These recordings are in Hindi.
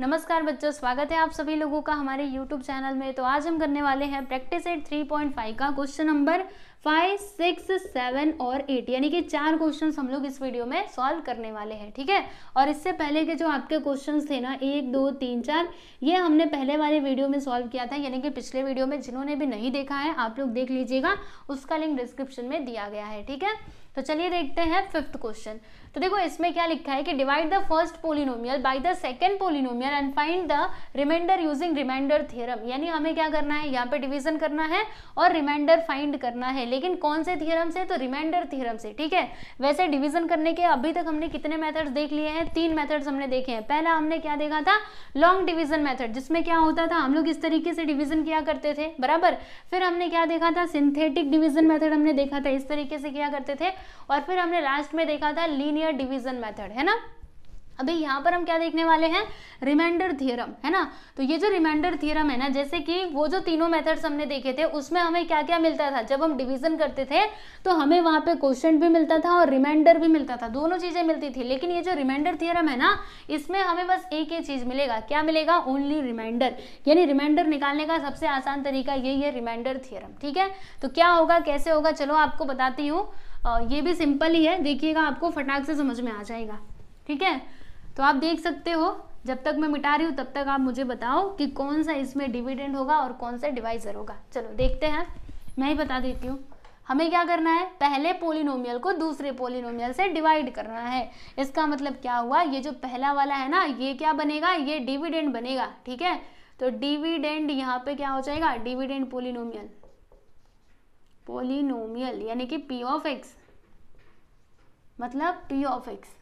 नमस्कार बच्चों स्वागत है आप सभी लोगों का हमारे YouTube चैनल में तो आज हम करने वाले हैं प्रैक्टिस एट 3.5 का question number five six seven और एट यानी कि चार क्वेश्चन हम लोग इस वीडियो में सॉल्व करने वाले हैं ठीक है और इससे पहले के जो आपके क्वेश्चन थे ना एक दो तीन चार ये हमने पहले वाले वीडियो में सॉल्व किया था यानी कि पिछले वीडियो में जिन्होंने भी नहीं देखा है आप लोग देख लीजिएगा उसका लिंक डिस्क्रिप्शन में दिया गया है ठीक है तो चलिए देखते हैं फिफ्थ क्वेश्चन तो देखो इसमें क्या लिखा है कि divide the first polynomial by the second polynomial and find the remainder using remainder theorem यानी हमें क्या करना है यहाँ पे डिवीजन करना है और रिमाइंडर फाइंड करना है लेकिन कौन से थियरम से तो रिमाइंडर थियरम से ठीक है वैसे डिविजन करने के अभी तक हमने कितने मेथड्स देख लिए हैं तीन मैथड्स हमने देखे हैं पहला हमने क्या देखा था लॉन्ग डिविजन मैथड जिसमें क्या होता था हम लोग इस तरीके से डिविजन किया करते थे बराबर फिर हमने क्या देखा था सिंथेटिक डिविजन मैथड हमने देखा था इस तरीके से किया करते थे और फिर हमने लास्ट में देखा था लीनियर लीनियर डिवीजन मेथड है ना अभी यहाँ पर हम क्या देखने वाले हैं रिमाइंडर थियरम है ना तो ये जो रिमाइंडर थियरम है ना जैसे कि वो जो तीनों मेथड्स हमने देखे थे उसमें हमें क्या क्या मिलता था जब हम डिवीजन करते थे तो हमें वहां पे क्वेश्चन भी मिलता था और रिमाइंडर भी मिलता था दोनों चीज़ें मिलती थी लेकिन ये जो रिमाइंडर थियरम है ना इसमें हमें बस एक ही चीज़ मिलेगा क्या मिलेगा ओनली रिमाइंडर यानी रिमाइंडर निकालने का सबसे आसान तरीका यही है रिमाइंडर थियरम ठीक है तो क्या होगा कैसे होगा चलो आपको बताती हूँ ये भी सिंपल ही है देखिएगा आपको फटाक से समझ में आ जाएगा ठीक है तो आप देख सकते हो जब तक मैं मिटा रही हूँ तब तक आप मुझे बताओ कि कौन सा इसमें डिविडेंड होगा और कौन सा डिवाइजर होगा चलो देखते हैं मैं ही बता देती हूँ हमें क्या करना है पहले पोलिनोमियल को दूसरे पोलिनोमियल से डिवाइड करना है इसका मतलब क्या हुआ ये जो पहला वाला है ना ये क्या बनेगा ये डिविडेंड बनेगा ठीक है तो डिविडेंड यहाँ पे क्या हो जाएगा डिविडेंड पोलिनोमियल पोलिनोमियल यानी कि पी ऑफ एक्स मतलब पी ऑफ एक्स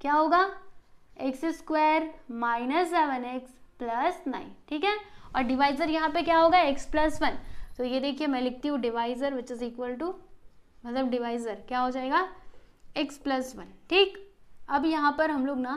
क्या होगा x square minus seven x plus nine ठीक है और डिवाइजर यहाँ पे क्या होगा एक्स प्लस वन तो ये देखिए मैं लिखती हूँ divisor which is equal to मतलब डिवाइजर क्या हो जाएगा एक्स प्लस वन ठीक अब यहाँ पर हम लोग ना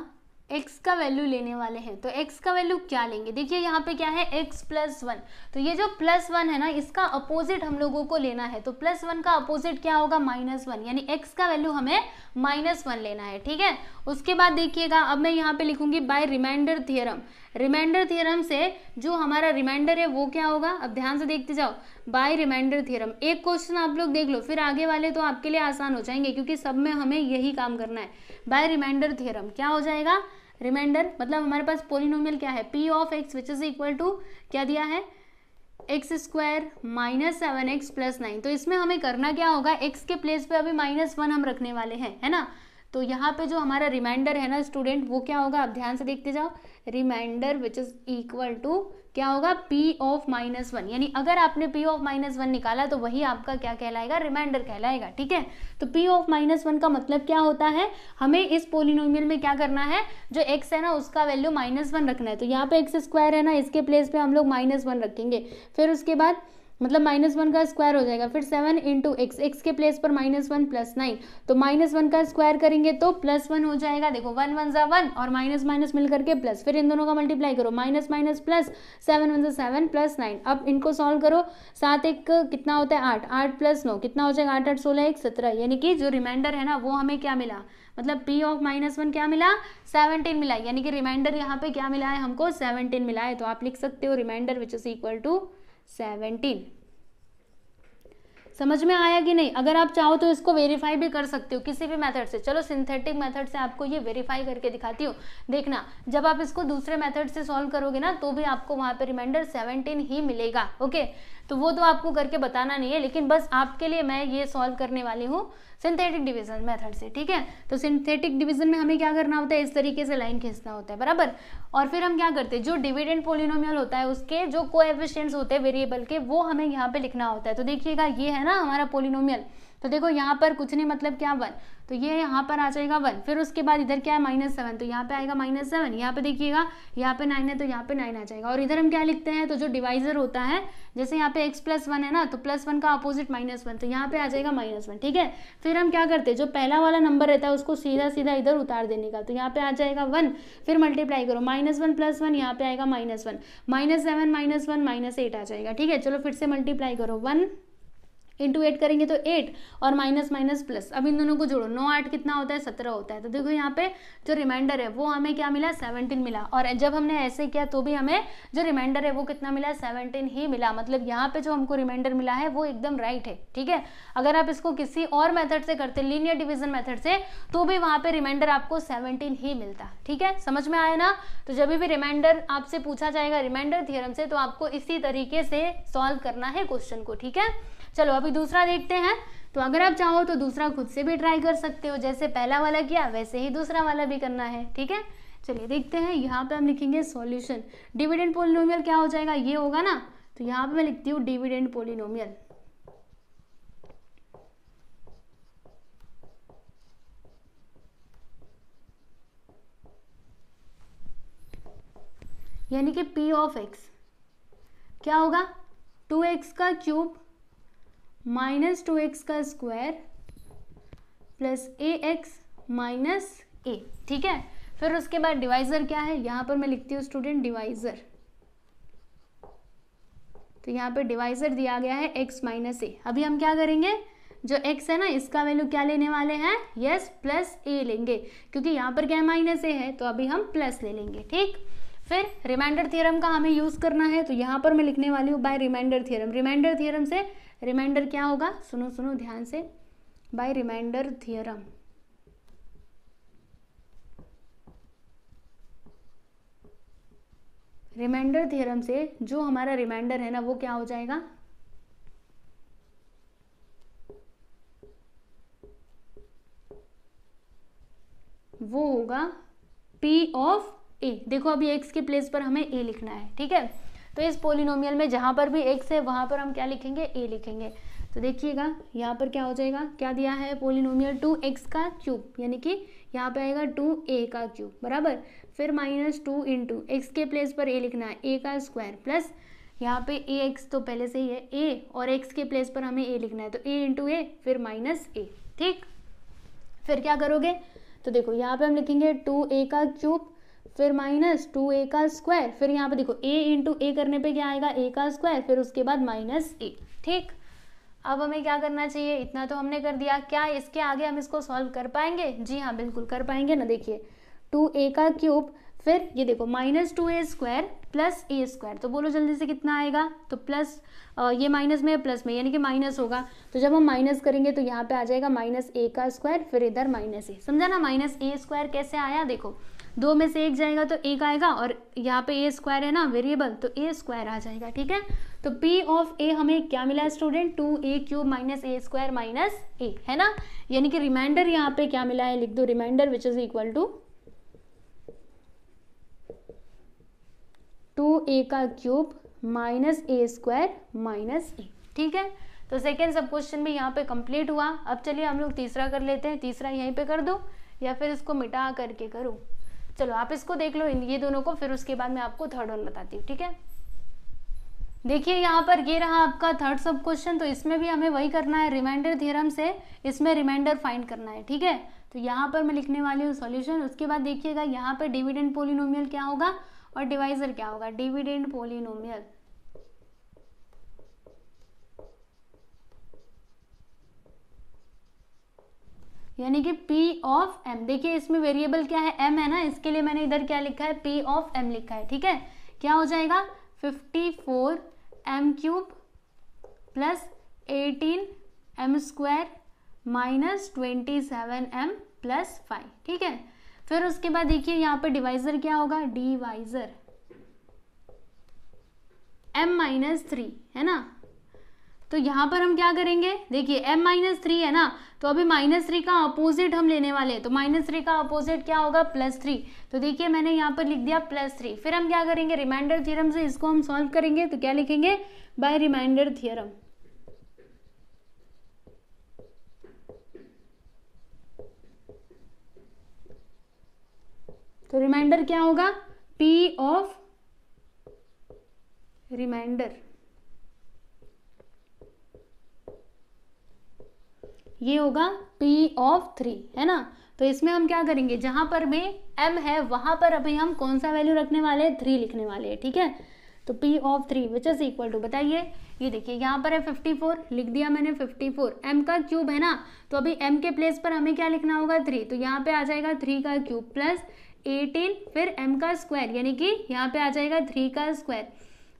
x का वैल्यू लेने वाले हैं तो x का वैल्यू क्या लेंगे देखिए यहाँ पे क्या है x प्लस वन तो ये जो प्लस वन है ना इसका अपोजिट हम लोगों को लेना है तो प्लस वन का अपोजिट क्या होगा माइनस वन यानी x का वैल्यू हमें माइनस वन लेना है ठीक है उसके बाद देखिएगा अब मैं यहाँ पे लिखूंगी by remainder theorem remainder theorem से जो हमारा रिमाइंडर है वो क्या होगा अब ध्यान से देखते जाओ बाय रिमाइंडर थियरम एक क्वेश्चन आप लोग देख लो फिर आगे वाले तो आपके लिए आसान हो जाएंगे क्योंकि सब में हमें यही काम करना है बाय रिमाइंडर थियरम क्या हो जाएगा रिमाइंडर मतलब हमारे पास पोलिनोमियल क्या है p of x which is equal to क्या दिया है x square minus seven x plus nine तो इसमें हमें करना क्या होगा एक्स के प्लेस पे अभी माइनस वन हम रखने वाले हैं है ना तो यहाँ पे जो हमारा रिमाइंडर है ना स्टूडेंट वो क्या होगा आप ध्यान से देखते जाओ remainder which is equal to क्या होगा पी ऑफ माइनस वन यानी अगर आपने पी ऑफ माइनस वन निकाला तो वही आपका क्या कहलाएगा रिमाइंडर कहलाएगा ठीक है तो पी ऑफ माइनस वन का मतलब क्या होता है हमें इस पोलिनोमियल में क्या करना है जो एक्स है ना उसका वैल्यू माइनस वन रखना है तो यहाँ पे एक्स स्क्वायर है ना इसके प्लेस पे हम लोग माइनस वन रखेंगे फिर उसके बाद मतलब माइनस वन का स्क्वायर हो जाएगा फिर सेवन इंटू एक्स एक्स के प्लेस पर माइनस वन प्लस नाइन तो माइनस वन का स्क्वायर करेंगे तो प्लस वन हो जाएगा देखो वन वन ज़ा वन और माइनस माइनस मिल करके प्लस फिर इन दोनों का मल्टीप्लाई करो minus minus plus seven one ज़ा सेवन प्लस नाइन अब इनको सॉल्व करो सात एक कितना होता है आठ आठ प्लस नौ कितना हो जाएगा आठ आठ सोलह एक सत्रह यानी कि जो रिमाइंडर है ना वो हमें क्या मिला मतलब पी ऑफ माइनस वन क्या मिला सेवनटीन मिला यानी कि रिमाइंडर यहाँ पे क्या मिला है हमको सेवनटीन मिला है तो आप लिख सकते हो remainder which is equal to seventeen समझ में आया कि नहीं अगर आप चाहो तो इसको वेरीफाई भी कर सकते हो किसी भी मेथड से चलो सिंथेटिक मेथड से आपको ये वेरीफाई करके दिखाती हूँ देखना जब आप इसको दूसरे मेथड से सॉल्व करोगे ना तो भी आपको वहाँ पे रिमाइंडर 17 ही मिलेगा ओके तो वो तो आपको करके बताना नहीं है लेकिन बस आपके लिए मैं ये सॉल्व करने वाली हूँ सिंथेटिक डिवीजन मेथड से ठीक है तो सिंथेटिक डिवीजन में हमें क्या करना होता है इस तरीके से लाइन खींचना होता है बराबर और फिर हम क्या करते हैं जो डिविडेंट पोलिनोमियल होता है उसके जो को होते हैं वेरिएबल के वो हमें यहाँ पे लिखना होता है तो देखिएगा ये है ना हमारा पोलिनोमियल तो देखो यहाँ पर कुछ नहीं मतलब क्या वन तो ये यहाँ पर आ जाएगा वन फिर उसके बाद इधर क्या है माइनस सेवन तो यहाँ पे आएगा माइनस सेवन यहाँ पे देखिएगा यहाँ पे नाइन है तो यहाँ पे नाइन आ जाएगा और इधर हम क्या लिखते हैं तो जो डिवाइजर होता है जैसे यहाँ पे एक्स प्लस वन है ना तो प्लस वन का अपोजिट माइनस वन तो यहाँ पे आ जाएगा माइनस वन ठीक है फिर हम क्या करते हैं जो पहला वाला नंबर रहता है उसको सीधा सीधा इधर उतार देने का तो यहाँ पे आ जाएगा वन फिर मल्टीप्लाई करो माइनस वन प्लस वन यहाँ पे आएगा minus one minus seven minus one minus eight आ जाएगा ठीक है चलो फिर से मल्टीप्लाई करो वन इंटू एट करेंगे तो एट और माइनस माइनस प्लस अब इन दोनों को जोड़ो नौ आठ कितना होता है सत्रह होता है तो देखो यहाँ पे जो रिमाइंडर है वो हमें क्या मिला सेवनटीन मिला और जब हमने ऐसे किया तो भी हमें जो रिमाइंडर है वो कितना मिला सेवनटीन ही मिला मतलब यहाँ पे जो हमको रिमाइंडर मिला है वो एकदम राइट है ठीक है अगर आप इसको किसी और मेथड से करते लीनियर डिविजन मेथड से तो भी वहाँ पे रिमाइंडर आपको सेवनटीन ही मिलता ठीक है समझ में आया ना तो जब भी रिमाइंडर आपसे पूछा जाएगा रिमाइंडर थियरम से तो आपको इसी तरीके से सॉल्व करना है क्वेश्चन को ठीक है चलो अभी दूसरा देखते हैं तो अगर आप चाहो तो दूसरा खुद से भी ट्राई कर सकते हो जैसे पहला वाला किया वैसे ही दूसरा वाला भी करना है ठीक है चलिए देखते हैं यहाँ पे हम लिखेंगे सॉल्यूशन डिविडेंड पोलिनोमियल क्या हो जाएगा ये होगा ना तो यहाँ पे मैं लिखती हूँ डिविडेंड पोलिनोमियल यानी कि p ऑफ x क्या होगा 2x का क्यूब माइनस टू एक्स का square plus a x minus a ठीक है फिर उसके बाद डिवाइज़र क्या है यहां पर मैं लिखती हूँ स्टूडेंट डिवाइज़र तो यहाँ पर डिवाइज़र दिया गया है x माइनस ए अभी हम क्या करेंगे जो x है ना इसका वैल्यू क्या लेने वाले हैं यस प्लस ए लेंगे क्योंकि यहाँ पर क्या माइनस ए है तो अभी हम प्लस ले लेंगे ठीक फिर रिमाइंडर थ्योरम का हमें यूज़ करना है तो यहाँ पर मैं लिखने वाली हूँ by remainder theorem remainder theorem से रिमाइंडर क्या होगा सुनो सुनो ध्यान से by remainder theorem remainder theorem से जो हमारा रिमाइंडर है ना वो क्या हो जाएगा वो होगा p ऑफ a देखो अभी x के प्लेस पर हमें a लिखना है ठीक है तो इस पोलिनोमियल में जहाँ पर भी एक्स है वहाँ पर हम क्या लिखेंगे ए लिखेंगे तो देखिएगा यहाँ पर क्या हो जाएगा क्या दिया है पोलिनोमियल टू एक्स का क्यूब यानी कि यहाँ पे आएगा टू ए का क्यूब बराबर फिर माइनस टू इंटू एक्स के प्लेस पर ए लिखना है ए का स्क्वायर प्लस यहाँ पे ए एक्स तो पहले से ही है ए और एक्स के प्लेस पर हमें ए लिखना है तो ए इंटू ए फिर माइनस ए ठीक फिर क्या करोगे तो देखो यहाँ पे हम लिखेंगे टू ए का क्यूब फिर माइनस टू ए का स्क्वायर फिर यहाँ पे देखो ए इंटू ए करने पे क्या आएगा ए का स्क्वायर फिर उसके बाद माइनस ए ठीक अब हमें क्या करना चाहिए इतना तो हमने कर दिया क्या इसके आगे हम इसको सॉल्व कर पाएंगे जी हाँ बिल्कुल कर पाएंगे ना देखिए टू ए का क्यूब फिर ये देखो minus two a square plus a square तो बोलो जल्दी से कितना आएगा तो प्लस ये माइनस में प्लस में यानी कि माइनस होगा तो जब हम माइनस करेंगे तो यहाँ पे आ जाएगा माइनस ए का स्क्वायर फिर इधर माइनस ए समझा ना माइनस ए स्क्वायर कैसे आया देखो दो में से एक जाएगा तो एक आएगा और यहाँ पे ए स्क्वायर है ना वेरिएबल तो ए स्क्वायर आ जाएगा ठीक है तो पी ऑफ ए हमें क्या मिला student two a cube minus a square minus a है ना यानी कि रिमाइंडर यहाँ पे क्या मिला है लिख दो remainder which is equal to two a का cube minus a square minus a ठीक है तो सेकेंड सब क्वेश्चन भी यहाँ पे कंप्लीट हुआ अब चलिए हम लोग तीसरा कर लेते हैं तीसरा यहीं पे कर दो या फिर इसको मिटा करके करो चलो आप इसको देख लो ये दोनों को फिर उसके बाद मैं आपको थर्ड वन बताती हूँ ठीक है देखिए यहाँ पर ये रहा आपका थर्ड सब क्वेश्चन तो इसमें भी हमें वही करना है रिमाइंडर थ्योरम से इसमें रिमाइंडर फाइंड करना है ठीक है तो यहाँ पर मैं लिखने वाली हूँ सॉल्यूशन उसके बाद देखिएगा यहाँ पर डिविडेंड पोलिनोमियल क्या होगा और डिवाइजर क्या होगा डिविडेंड पोलिनोमियल यानी कि पी ऑफ एम देखिए इसमें वेरिएबल क्या है एम है ना इसके लिए मैंने इधर क्या लिखा है पी ऑफ एम लिखा है ठीक है क्या हो जाएगा fifty four m cube plus eighteen m square minus twenty seven m plus five ठीक है फिर उसके बाद देखिए यहाँ पे डिवाइजर क्या होगा डिवाइजर एम माइनस थ्री है ना तो यहाँ पर हम क्या करेंगे देखिए एम माइनस थ्री है ना तो अभी माइनस थ्री का अपोजिट हम लेने वाले हैं तो माइनस थ्री का अपोजिट क्या होगा प्लस थ्री तो देखिए मैंने यहाँ पर लिख दिया प्लस थ्री फिर हम क्या करेंगे रिमाइंडर थ्योरम से इसको हम सॉल्व करेंगे तो क्या लिखेंगे बाय रिमाइंडर थियरम तो रिमाइंडर क्या होगा पी ऑफ रिमाइंडर ये होगा पी ऑफ थ्री है ना तो इसमें हम क्या करेंगे जहां पर भी एम है वहां पर अभी हम कौन सा वैल्यू रखने वाले हैं थ्री लिखने वाले हैं ठीक है तो p of three which is equal to बताइए ये देखिए यहाँ पर है फिफ्टी फोर लिख दिया मैंने फिफ्टी फोर एम का क्यूब है ना तो अभी एम के प्लेस पर हमें क्या लिखना होगा थ्री तो यहाँ पे आ जाएगा थ्री का क्यूब प्लस एटीन फिर एम का स्क्वायर यानी कि यहाँ पे आ जाएगा थ्री का स्क्वायर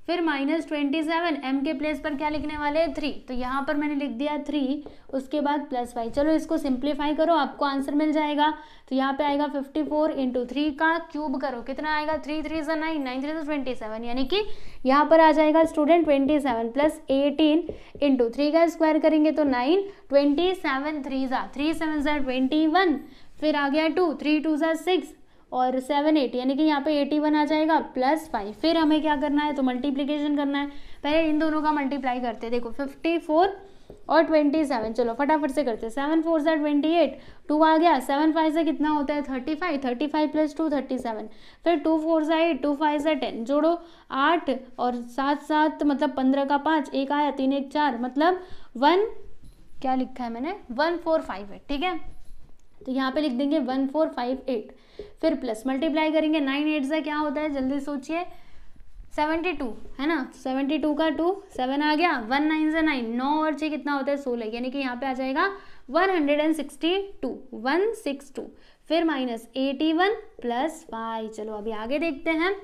फिर माइनस ट्वेंटी सेवन एम के प्लेस पर क्या लिखने वाले हैं थ्री तो यहाँ पर मैंने लिख दिया थ्री उसके बाद प्लस फाइव चलो इसको सिंप्लीफाई करो आपको आंसर मिल जाएगा तो यहाँ पे आएगा फिफ्टी फोर इंटू थ्री का क्यूब करो कितना आएगा थ्री थ्री से नाइन नाइन थ्री जो ट्वेंटी सेवन यानी कि यहाँ पर आ जाएगा student twenty seven plus eighteen into three का स्क्वायर करेंगे तो नाइन ट्वेंटी सेवन थ्री ज़ा थ्री सेवन ज़ा ट्वेंटी वन फिर आ गया टू थ्री टू ज़ा सिक्स और सेवन एटी यानी कि यहाँ पे एटी वन आ जाएगा प्लस फाइव फिर हमें क्या करना है तो मल्टीप्लीकेशन करना है पहले इन दोनों का मल्टीप्लाई करते हैं देखो फिफ्टी फोर और ट्वेंटी सेवन चलो फटाफट से करते हैं सेवन फोर सा ट्वेंटी एट टू आ गया सेवन फाइव से कितना होता है thirty five thirty five plus two thirty seven फिर टू फोर सा एट टू फाइव सा टेन जोड़ो आठ और सात सात मतलब पंद्रह का पाँच एक आया तीन एक चार मतलब वन क्या लिखा है मैंने वन फोर फाइव एट ठीक है तो यहाँ पे लिख देंगे वन फोर फाइव एट फिर प्लस मल्टीप्लाई करेंगे नाइन एट से क्या होता है जल्दी सोचिए सेवेंटी टू है ना सेवेंटी टू का टू सेवन आ गया वन नाइन से नाइन नौ और छः कितना होता है सोलह यानी कि यहाँ पे आ जाएगा one hundred and sixty two one six two फिर minus eighty one plus five चलो अभी आगे देखते हैं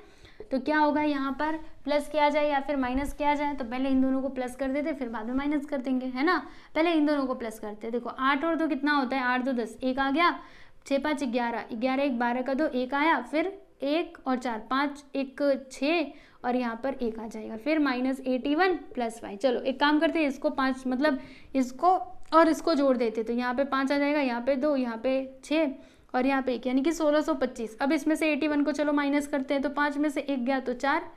तो क्या होगा यहाँ पर प्लस किया जाए या फिर माइनस किया जाए तो पहले इन दोनों को प्लस कर देते फिर बाद में माइनस कर देंगे है ना पहले इन दोनों को प्लस करते देखो आठ और दो कितना होता है आठ दो दस एक आ गया छः पाँच ग्यारह ग्यारह एक बारह का दो एक आया फिर एक और चार पाँच एक छः और यहाँ पर एक आ जाएगा फिर minus eighty one plus five चलो एक काम करते हैं इसको पाँच मतलब इसको और इसको जोड़ देते तो यहाँ पे पाँच आ जाएगा यहाँ पे दो यहाँ पे छः और यहाँ पे एक यानी कि सोलह सौ पच्चीस अब इसमें से एटी वन को चलो माइनस करते हैं तो पाँच में से एक गया तो चार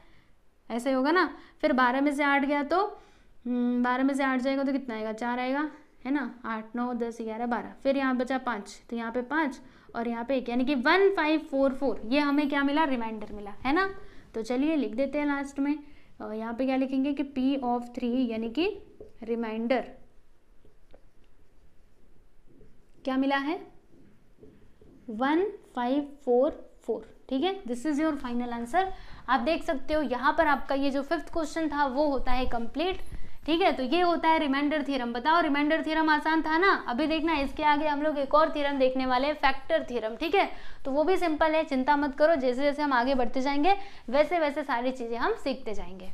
ऐसे होगा ना फिर बारह में से आठ गया तो हम्म, बारह में से आठ जाएगा तो कितना आएगा चार आएगा है ना आठ नौ दस ग्यारह बारह फिर यहाँ बचा पाँच तो यहाँ पे पाँच और यहाँ पे एक यानी कि वन फाइव फोर फोर ये हमें क्या मिला रिमाइंडर मिला है ना तो चलिए लिख देते हैं लास्ट में और यहाँ पे क्या लिखेंगे कि पी ऑफ थ्री यानी कि रिमाइंडर क्या मिला है वन फाइव फोर फोर ठीक है this is your final answer आप देख सकते हो यहाँ पर आपका ये जो फिफ्थ क्वेश्चन था वो होता है कंप्लीट ठीक है तो ये होता है रिमाइंडर थ्योरम बताओ रिमाइंडर थ्योरम आसान था ना अभी देखना इसके आगे हम लोग एक और थ्योरम देखने वाले हैं फैक्टर थ्योरम ठीक है तो वो भी सिंपल है चिंता मत करो जैसे जैसे हम आगे बढ़ते जाएंगे वैसे वैसे सारी चीज़ें हम सीखते जाएंगे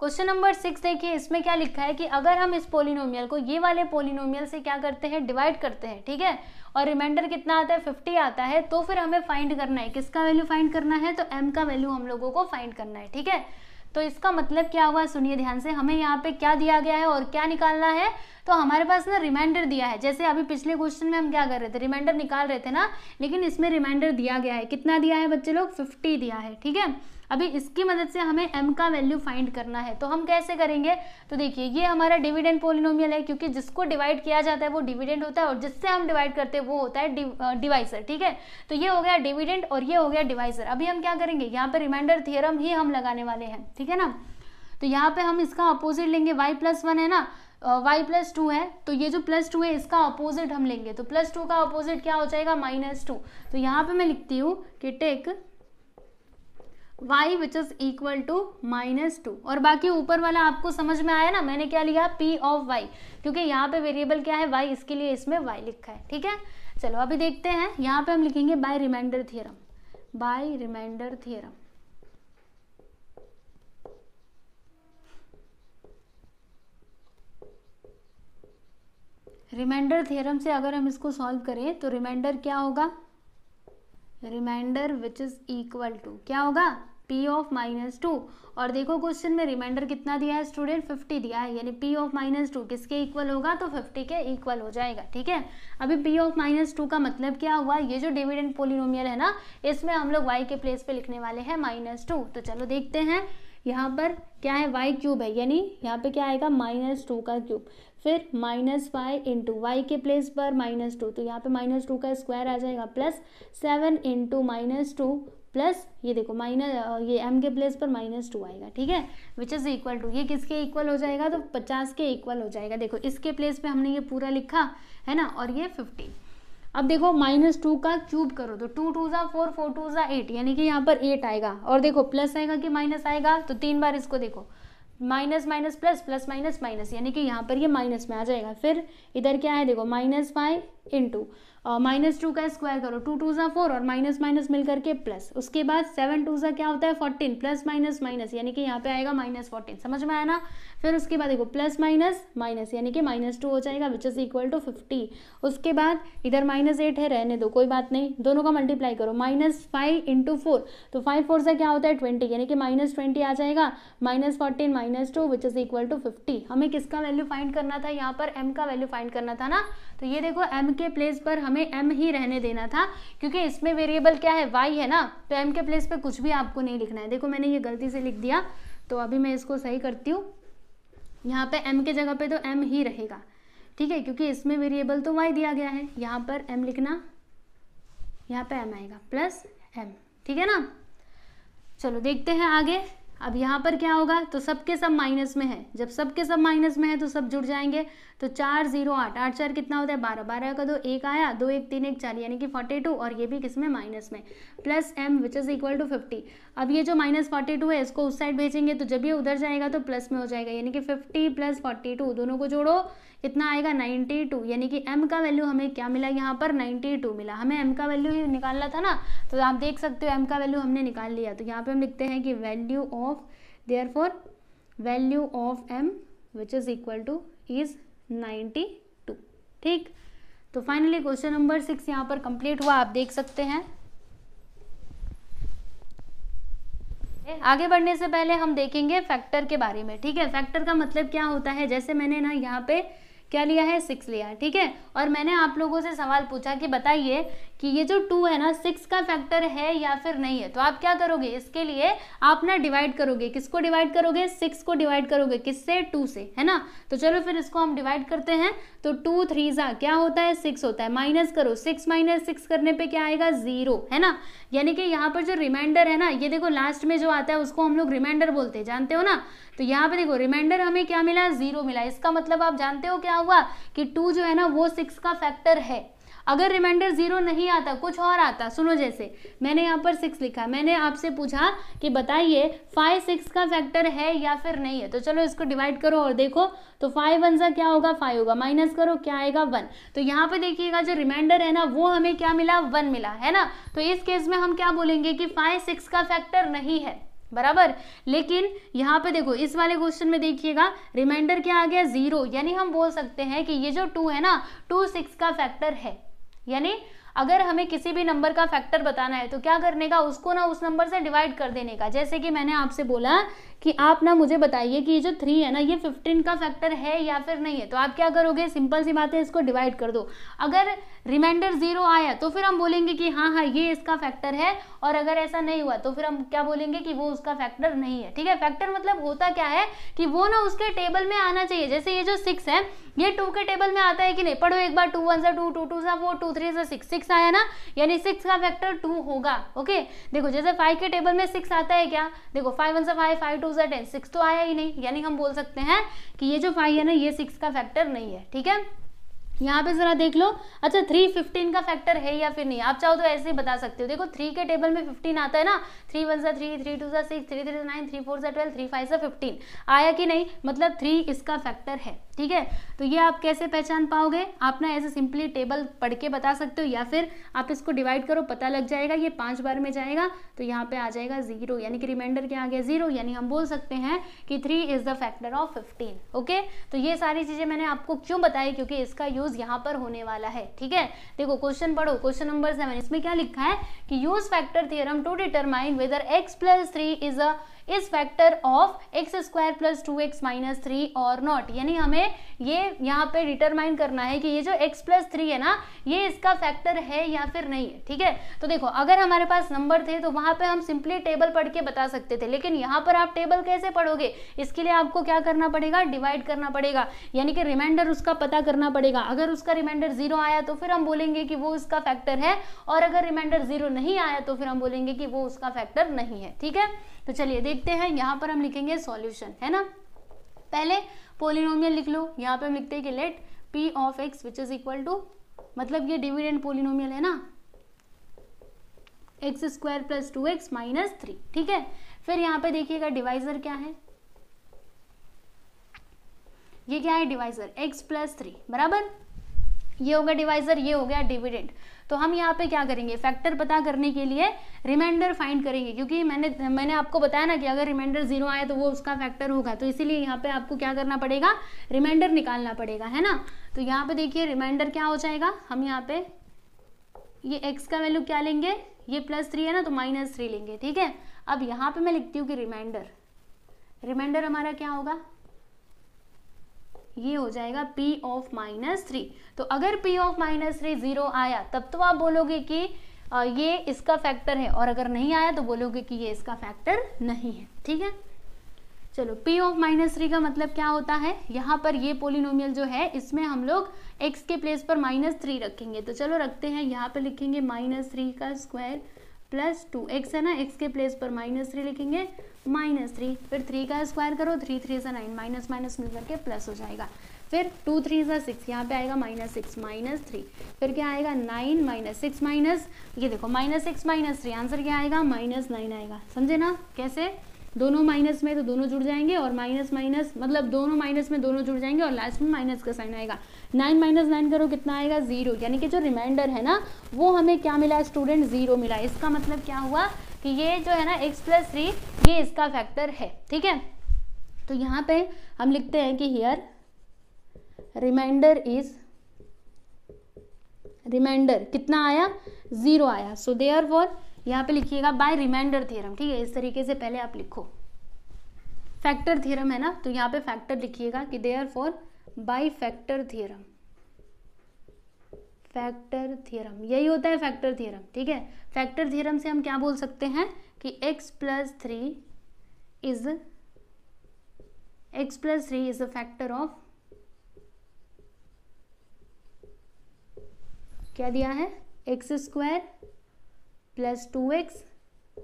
क्वेश्चन नंबर सिक्स देखिए इसमें क्या लिखा है कि अगर हम इस पोलिनोमियल को ये वाले पोलिनोमियल से क्या करते हैं डिवाइड करते हैं ठीक है और रिमाइंडर कितना आता है फिफ्टी आता है तो फिर हमें फाइंड करना है किसका वैल्यू फाइंड करना है तो एम का वैल्यू हम लोगों को फाइंड करना है ठीक है तो इसका मतलब क्या हुआ सुनिए ध्यान से हमें यहाँ पे क्या दिया गया है और क्या निकालना है तो हमारे पास ना रिमाइंडर दिया है जैसे अभी पिछले क्वेश्चन में हम क्या कर रहे थे रिमाइंडर निकाल रहे थे ना लेकिन इसमें रिमाइंडर दिया गया है कितना दिया है बच्चे लोग फिफ्टी दिया है ठीक है अभी इसकी मदद से हमें एम का वैल्यू फाइंड करना है तो हम कैसे करेंगे तो देखिए ये हमारा डिविडेंड पोलिनोमियल है क्योंकि जिसको डिवाइड किया जाता है वो डिविडेंड होता है और जिससे हम डिवाइड करते हैं वो होता है डिवाइसर ठीक है तो ये हो गया डिविडेंड और ये हो गया डिवाइसर अभी हम क्या करेंगे यहाँ पर रिमाइंडर थियरम ही हम लगाने वाले हैं ठीक है ना तो यहाँ पे हम इसका अपोजिट लेंगे वाई प्लस वन है ना वाई प्लस टू है तो ये जो प्लस टू है इसका अपोजिट हम लेंगे तो प्लस टू का अपोजिट क्या हो जाएगा माइनस टू तो यहाँ पे मैं लिखती हूँ कि take y which is equal to minus two और बाकी ऊपर वाला आपको समझ में आया ना मैंने क्या लिया p ऑफ y क्योंकि यहाँ पे वेरिएबल क्या है y इसके लिए इसमें y लिखा है ठीक है चलो अभी देखते हैं यहाँ पे हम लिखेंगे by remainder theorem by remainder theorem remainder theorem से अगर हम इसको सॉल्व करें तो रिमाइंडर क्या होगा remainder which is equal to क्या होगा पी ऑफ माइनस टू और देखो क्वेश्चन में रिमाइंडर कितना दिया है स्टूडेंट 50 दिया है यानी पी ऑफ माइनस टू किसके इक्वल होगा तो 50 के इक्वल हो जाएगा ठीक है अभी पी ऑफ माइनस टू का मतलब क्या हुआ ये जो डिविडेंड पोलिनोमियल है ना इसमें हम लोग वाई के प्लेस पे लिखने वाले हैं माइनस टू तो चलो देखते हैं यहाँ पर क्या है वाई क्यूब है यानी यहाँ पे क्या आएगा माइनस टू का क्यूब फिर माइनस वाई इंटू वाई के प्लेस पर माइनस टू तो यहाँ पे माइनस टू का स्क्वायर आ जाएगा plus seven into minus two plus ये देखो माइनस ये एम के प्लेस पर माइनस टू आएगा ठीक है विच इज़ इक्वल टू ये किसके इक्वल हो जाएगा तो पचास के इक्वल हो जाएगा देखो इसके प्लेस पे हमने ये पूरा लिखा है ना और ये फिफ्टी अब देखो माइनस टू का क्यूब करो तो टू टू ज़ा फोर फोर टू ज़ा एट यानी कि यहाँ पर एट आएगा और देखो प्लस आएगा कि माइनस आएगा तो तीन बार इसको देखो minus minus plus plus minus minus यानी कि यहाँ पर ये माइनस में आ जाएगा फिर इधर क्या है देखो minus five into minus two का स्क्वायर करो टू टू ज़ा फोर और माइनस माइनस मिल करके प्लस उसके बाद सेवन टू ज़ा क्या होता है फोर्टीन प्लस माइनस माइनस यानी कि यहाँ पे आएगा माइनस फोर्टीन समझ में आया ना फिर उसके बाद देखो प्लस माइनस माइनस यानी कि माइनस टू हो जाएगा which is equal to fifty उसके बाद इधर माइनस एट है रहने दो कोई बात नहीं दोनों का मल्टीप्लाई करो माइनस फाइव इंटू फोर तो फाइव फोर ज़ा क्या होता है ट्वेंटी यानी कि माइनस ट्वेंटी आ जाएगा minus fourteen minus two which is equal to fifty हमें किसका वैल्यू फाइंड करना था यहाँ पर एम का वैल्यू फाइंड करना था ना तो ये देखो एम के प्लेस पर हमें एम ही रहने देना था क्योंकि इसमें वेरिएबल क्या है वाई है ना तो एम के प्लेस पर कुछ भी आपको नहीं लिखना है देखो मैंने ये गलती से लिख दिया तो अभी मैं इसको सही करती हूँ यहाँ पे एम के जगह पे तो एम ही रहेगा ठीक है क्योंकि इसमें वेरिएबल तो वाई दिया गया है यहाँ पर एम लिखना यहाँ पे एम आएगा प्लस एम ठीक है ना चलो देखते हैं आगे अब यहाँ पर क्या होगा तो सबके सब माइनस में है जब सबके सब माइनस में है तो सब जुड़ जाएंगे तो चार जीरो आठ आठ चार कितना होता है बारह बारह का दो एक आया दो एक तीन एक चार यानी कि फोर्टी टू और ये भी किस में माइनस में plus m which is equal to fifty अब ये जो माइनस फोर्टी टू है इसको उस साइड भेजेंगे तो जब ये उधर जाएगा तो प्लस में हो जाएगा यानी कि फिफ्टी प्लस फोर्टी टू दोनों को जोड़ो कितना आएगा 92 यानी कि m का वैल्यू हमें क्या मिला यहाँ पर 92 मिला हमें m का वैल्यू ही निकालना था ना तो आप देख सकते हो m का वैल्यू हमने निकाल लिया तो यहाँ पर हम लिखते हैं कि value of therefore value of m which is equal to is ninety ठीक तो फाइनली क्वेश्चन नंबर सिक्स यहाँ पर कंप्लीट हुआ आप देख सकते हैं आगे बढ़ने से पहले हम देखेंगे फैक्टर के बारे में ठीक है फैक्टर का मतलब क्या होता है जैसे मैंने ना यहाँ पे क्या लिया है सिक्स लिया ठीक है और मैंने आप लोगों से सवाल पूछा कि बताइए कि ये जो टू है ना सिक्स का फैक्टर है या फिर नहीं है तो आप क्या करोगे इसके लिए आप ना डिवाइड करोगे किसको डिवाइड करोगे सिक्स को डिवाइड करोगे किससे टू से है ना तो चलो फिर इसको हम डिवाइड करते हैं तो टू थ्री सा क्या होता है सिक्स होता है माइनस करो सिक्स माइनस सिक्स करने पर क्या आएगा जीरो है ना यानी कि यहाँ पर जो रिमाइंडर है ना ये देखो लास्ट में जो आता है उसको हम लोग रिमाइंडर बोलते हैं जानते हो ना तो यहाँ पे देखो रिमाइंडर हमें क्या मिला जीरो मिला इसका मतलब आप जानते हो क्या हुआ कि टू जो है ना वो सिक्स का फैक्टर है अगर रिमाइंडर जीरो नहीं आता कुछ और आता सुनो जैसे मैंने यहाँ पर सिक्स लिखा मैंने आपसे पूछा कि बताइए फाइव सिक्स का फैक्टर है या फिर नहीं है तो चलो इसको डिवाइड करो और देखो तो फाइव वन सा क्या होगा फाइव होगा माइनस करो क्या आएगा वन तो यहाँ पे देखिएगा जो रिमाइंडर है ना वो हमें क्या मिला वन मिला है ना तो इस केस में हम क्या बोलेंगे कि फाइव सिक्स का फैक्टर नहीं है बराबर लेकिन यहाँ पे देखो इस वाले क्वेश्चन में देखिएगा रिमाइंडर क्या आ गया जीरो यानी हम बोल सकते हैं कि ये जो टू है ना टू सिक्स का फैक्टर है यानी अगर हमें किसी भी नंबर का फैक्टर बताना है तो क्या करने का उसको ना उस नंबर से डिवाइड कर देने का जैसे कि मैंने आपसे बोला कि आप ना मुझे बताइए कि ये जो थ्री है ना ये फिफ्टीन का फैक्टर है या फिर नहीं है तो आप क्या करोगे सिंपल सी बात है इसको डिवाइड कर दो अगर रिमाइंडर जीरो आया तो फिर हम बोलेंगे कि हाँ हाँ ये इसका फैक्टर है और अगर ऐसा नहीं हुआ तो फिर हम क्या बोलेंगे कि वो उसका फैक्टर नहीं है ठीक है फैक्टर मतलब होता क्या है कि वो ना उसके टेबल में आना चाहिए जैसे ये जो सिक्स है ये टू के टेबल में आता है कि नहीं पढ़ो एक बार टू वन सा टू टू टू सा फोर टू थ्री सा सिक्स सिक्स आया ना यानी सिक्स का फैक्टर टू होगा ओके देखो जैसे फाइव के टेबल में सिक्स आता है क्या देखो फाइव वन सा फाइव फाइव टू टू जेड है सिक्स तो आया ही नहीं यानी हम बोल सकते हैं कि ये जो फाइव है ना ये सिक्स का फैक्टर नहीं है ठीक है यहाँ पे जरा देख लो अच्छा थ्री फिफ्टीन का फैक्टर है या फिर नहीं आप चाहो तो ऐसे ही बता सकते हो देखो थ्री के टेबल में फिफ्टीन आता है ना थ्री वन सा थ्री थ्री टू सा six three three nine three four सा ट्वेल्व थ्री फाइव सा फिफ्टीन आया कि नहीं मतलब थ्री इसका फैक्टर है ठीक है तो ये आप कैसे पहचान पाओगे आप ना ऐसे सिंपली टेबल पढ़ के बता सकते हो या फिर आप इसको डिवाइड करो पता लग जाएगा ये पांच बार में जाएगा तो यहाँ पे आ जाएगा जीरो यानी कि रिमाइंडर के आगे जीरो यानी हम बोल सकते हैं कि three is the factor of fifteen okay तो ये सारी चीज़ें मैंने आपको क्यों बताई क्योंकि इसका यूज़ यहाँ पर होने वाला है ठीक है देखो क्वेश्चन पढ़ो क्वेश्चन नंबर सेवन इसमें क्या लिखा है कि use factor theorem to determine whether x plus three is a is factor of x square plus two x minus three और नॉट यानी हमें ये यहाँ पे डिटरमाइन करना है कि ये जो एक्स प्लस थ्री है ना ये इसका फैक्टर है या फिर नहीं है ठीक है तो देखो अगर हमारे पास नंबर थे तो वहां पे हम सिंपली टेबल पढ़ के बता सकते थे लेकिन यहाँ पर आप टेबल कैसे पढ़ोगे इसके लिए आपको क्या करना पड़ेगा डिवाइड करना पड़ेगा यानी कि रिमाइंडर उसका पता करना पड़ेगा अगर उसका रिमाइंडर जीरो आया तो फिर हम बोलेंगे कि वो उसका फैक्टर है और अगर रिमाइंडर जीरो नहीं आया तो फिर हम बोलेंगे कि वो उसका फैक्टर नहीं है ठीक है तो चलिए देखते हैं यहाँ पर हम लिखेंगे सॉल्यूशन है ना पहले पोलिनोमियल लिख लो यहाँ पे हम लिखते हैं कि let p of x which is equal to मतलब ये डिविडेंट पोलिनोमियल है ना x square plus two x minus three ठीक है फिर यहाँ पे देखिएगा डिवाइजर क्या है ये क्या है डिवाइजर x प्लस थ्री बराबर ये होगा डिवाइजर ये हो गया डिविडेंट तो हम यहाँ पे क्या करेंगे फैक्टर पता करने के लिए रिमाइंडर फाइंड करेंगे क्योंकि मैंने मैंने आपको बताया ना कि अगर रिमाइंडर जीरो आए तो वो उसका फैक्टर होगा तो इसीलिए यहाँ पे आपको क्या करना पड़ेगा रिमाइंडर निकालना पड़ेगा है ना तो यहाँ पे देखिए रिमाइंडर क्या हो जाएगा हम यहाँ पे ये एक्स का वैल्यू क्या लेंगे ये प्लस थ्री है ना तो माइनस थ्री लेंगे ठीक है अब यहाँ पे मैं लिखती हूँ कि रिमाइंडर रिमाइंडर हमारा क्या होगा ये हो जाएगा p ऑफ माइनस थ्री तो अगर p of minus three zero आया तब तो आप बोलोगे कि ये इसका फैक्टर है और अगर नहीं आया तो बोलोगे कि ये इसका फैक्टर नहीं है ठीक है चलो p ऑफ माइनस थ्री का मतलब क्या होता है यहाँ पर ये पोलिनोमियल जो है इसमें हम लोग x के प्लेस पर माइनस थ्री रखेंगे तो चलो रखते हैं यहाँ पर लिखेंगे माइनस थ्री का स्क्वायर प्लस टू एक्स है ना एक्स के प्लेस पर माइनस थ्री लिखेंगे माइनस थ्री फिर थ्री का स्क्वायर करो थ्री थ्री सा नाइन माइनस माइनस मिल करके प्लस हो जाएगा फिर टू थ्री सा सिक्स यहाँ पे आएगा माइनस सिक्स माइनस थ्री फिर क्या आएगा नाइन माइनस सिक्स माइनस ये देखो minus six minus three answer क्या आएगा माइनस नाइन आएगा समझे ना कैसे दोनों माइनस में तो दोनों जुड़ जाएंगे और माइनस माइनस मतलब दोनों माइनस में दोनों जुड़ जाएंगे और लास्ट में माइनस का साइन आएगा नाइन माइनस नाइन करो कितना आएगा ज़ीरो यानी कि जो रिमाइंडर है ना वो हमें क्या मिला स्टूडेंट ज़ीरो मिला इसका मतलब क्या हुआ कि ये जो है ना एक्स प्लस थ्री ये इसका फैक्टर है ठीक है तो यहाँ पे हम लिखते हैं कि हियर रिमाइंडर इज रिमाइंडर कितना आया ज़ीरो आया सो देयर फॉर यहाँ पे लिखिएगा बाय रिमाइंडर थ्योरम ठीक है इस तरीके से पहले आप लिखो फैक्टर थ्योरम है ना तो यहाँ पे फैक्टर लिखिएगा कि therefore by factor theorem factor theorem यही होता है फैक्टर थियरम ठीक है फैक्टर थियरम से हम क्या बोल सकते हैं कि x plus three is x plus three is a factor of क्या दिया है x square plus two x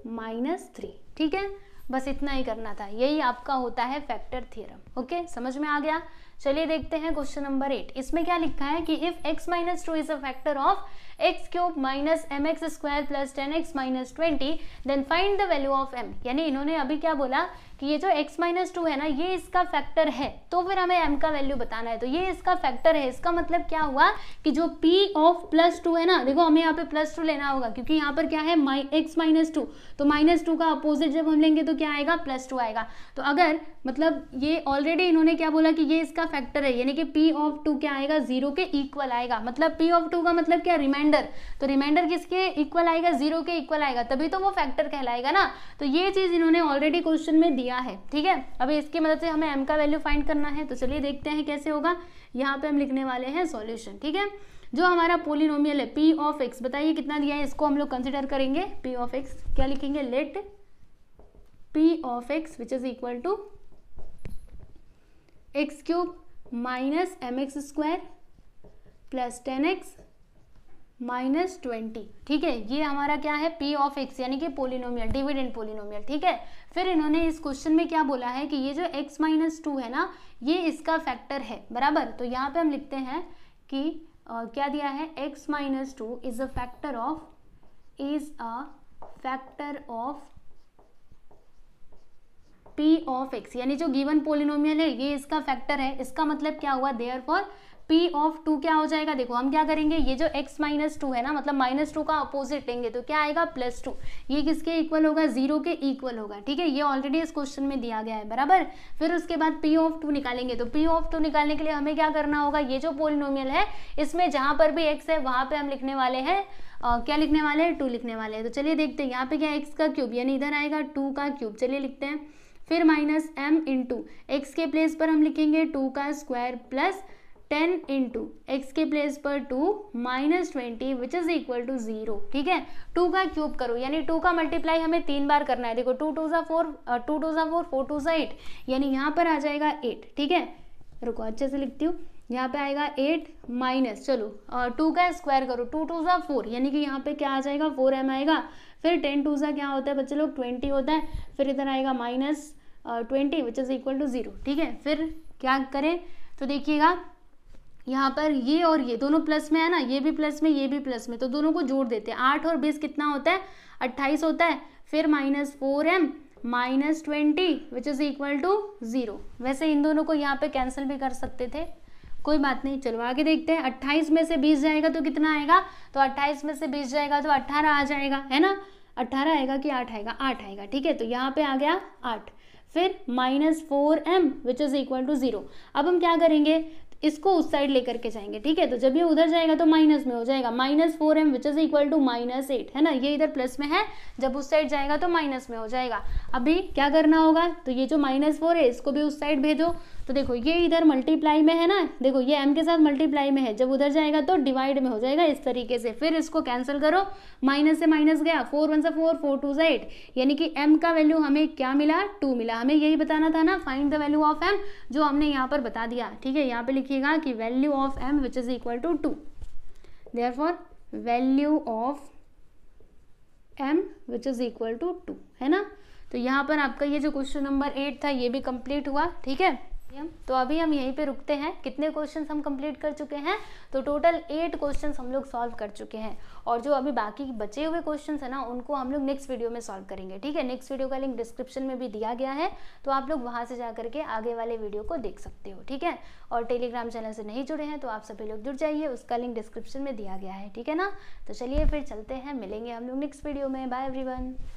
minus three ठीक है बस इतना ही करना था यही आपका होता है फैक्टर थियरम ओके समझ में आ गया चलिए देखते हैं क्वेश्चन नंबर एट इसमें क्या लिखा है कि if x minus two is a factor of x cube minus m x square plus ten x minus twenty then find the value of m यानी इन्होंने अभी क्या बोला कि ये जो x माइनस टू है ना ये इसका फैक्टर है तो फिर हमें m का वैल्यू बताना है तो ये इसका फैक्टर है इसका मतलब क्या हुआ कि जो p ऑफ प्लस टू है ना देखो हमें यहाँ पे प्लस टू लेना होगा क्योंकि यहाँ पर क्या है माइ एक्स माइनस टू तो माइनस टू का अपोजिट जब हम लेंगे तो क्या आएगा प्लस टू आएगा तो अगर मतलब ये ऑलरेडी इन्होंने क्या बोला कि ये इसका का फैक्टर है यानी कि P ऑफ टू क्या आएगा जीरो के इक्वल आएगा मतलब P ऑफ टू का मतलब क्या रिमाइंडर तो रिमाइंडर किसके इक्वल आएगा जीरो के इक्वल आएगा तभी तो वो फैक्टर कहलाएगा ना तो ये चीज़ इन्होंने ऑलरेडी क्वेश्चन में दिया है ठीक है अभी इसकी मदद से हमें एम का वैल्यू फाइंड करना है तो चलिए देखते हैं कैसे होगा यहाँ पे हम लिखने वाले हैं सोल्यूशन ठीक है जो हमारा पोलिनोमियल है पी ऑफ एक्स बताइए कितना दिया है इसको हम लोग कंसिडर करेंगे पी ऑफ एक्स क्या लिखेंगे let p of x which is equal to x cube minus m x square plus ten x minus twenty ठीक है ये हमारा क्या है पी ऑफ एक्स यानी कि पोलिनोमियल डिविडेंड पोलिनोमियल ठीक है फिर इन्होंने इस क्वेश्चन में क्या बोला है कि ये जो एक्स माइनस टू है ना ये इसका फैक्टर है बराबर तो यहाँ पे हम लिखते हैं कि आ, क्या दिया है x minus two is a factor of is a factor of p of x यानी जो गिवन पोलिनोमियल है ये इसका फैक्टर है इसका मतलब क्या हुआ therefore P of two क्या हो जाएगा देखो हम क्या करेंगे ये जो x माइनस टू है ना मतलब माइनस टू का अपोजिट लेंगे तो क्या आएगा प्लस टू ये किसके इक्वल होगा जीरो के इक्वल होगा ठीक है ये ऑलरेडी इस क्वेश्चन में दिया गया है बराबर फिर उसके बाद पी ऑफ टू निकालेंगे तो पी ऑफ टू निकालने के लिए हमें क्या करना होगा ये जो पोलिनोमियल है इसमें जहाँ पर भी x है वहाँ पर हम लिखने वाले हैं Uh, क्या लिखने वाले हैं टू लिखने वाले हैं तो चलिए देखते हैं यहाँ पे क्या एक्स का क्यूब यानी इधर आएगा टू का क्यूब चलिए लिखते हैं फिर माइनस एम इंटू एक्स के प्लेस पर हम लिखेंगे टू का square plus ten into x के प्लेस पर two minus twenty which is equal to zero ठीक है टू का क्यूब करो यानी टू का मल्टीप्लाई हमें तीन बार करना है देखो टू टू ज़ा फोर टू टू ज़ा फोर फोर टू ज़ा एट यानी यहाँ पर आ जाएगा एट ठीक है रुको अच्छे से लिखती हूँ यहाँ पे आएगा एट माइनस चलो टू का स्क्वायर करो टू टू ज़ा फोर यानी कि यहाँ पे क्या आ जाएगा फोर एम आएगा फिर टेन टू सा क्या होता है बच्चे लोग ट्वेंटी होता है फिर इधर आएगा minus twenty which is equal to zero ठीक है फिर क्या करें तो देखिएगा यहाँ पर ये और ये दोनों प्लस में है ना ये भी प्लस में ये भी प्लस में तो दोनों को जोड़ देते हैं आठ और बीस कितना होता है अट्ठाईस होता है फिर minus four m minus twenty which is equal to zero वैसे इन दोनों को यहाँ पे कैंसिल भी कर सकते थे कोई बात नहीं चलो आगे देखते हैं अट्ठाईस में से बीस जाएगा तो कितना आएगा तो अट्ठाईस में से बीस जाएगा तो अट्ठारह आ जाएगा है ना अट्ठारह आएगा कि आठ आएगा आठ आएगा ठीक है तो यहाँ पे आ गया आठ फिर minus four m which is equal to zero अब हम क्या करेंगे इसको उस साइड लेकर के जाएंगे ठीक है तो जब ये उधर जाएगा तो माइनस में हो जाएगा minus four m which is equal to minus eight है ना ये इधर प्लस में है जब उस साइड जाएगा तो माइनस में हो जाएगा अभी क्या करना होगा तो ये जो माइनस फोर है इसको भी उस साइड भेजो तो देखो ये इधर मल्टीप्लाई में है ना देखो ये एम के साथ मल्टीप्लाई में है जब उधर जाएगा तो डिवाइड में हो जाएगा इस तरीके से फिर इसको कैंसिल करो माइनस से माइनस गया फोर वन सा फोर फोर टू से एट यानी कि एम का वैल्यू हमें क्या मिला टू मिला हमें यही बताना था ना find the value of m जो हमने यहाँ पर बता दिया ठीक है यहाँ पे लिख लिखिएगा कि value of m which is equal to two therefore value of m which is equal to two है ना तो यहाँ पर आपका ये जो क्वेश्चन नंबर एट था ये भी कंप्लीट हुआ ठीक है तो अभी हम यहीं पे रुकते हैं कितने क्वेश्चंस हम कंप्लीट कर चुके हैं तो टोटल एट क्वेश्चंस हम लोग सॉल्व कर चुके हैं और जो अभी बाकी बचे हुए क्वेश्चंस हैं ना उनको हम लोग नेक्स्ट वीडियो में सॉल्व करेंगे ठीक है नेक्स्ट वीडियो का लिंक डिस्क्रिप्शन में भी दिया गया है तो आप लोग वहाँ से जा करके आगे वाले वीडियो को देख सकते हो ठीक है और टेलीग्राम चैनल से नहीं जुड़े हैं तो आप सभी लोग जुड़ जाइए उसका लिंक डिस्क्रिप्शन में दिया गया है ठीक है ना तो चलिए फिर चलते हैं मिलेंगे हम लोग नेक्स्ट वीडियो में बाय एवरी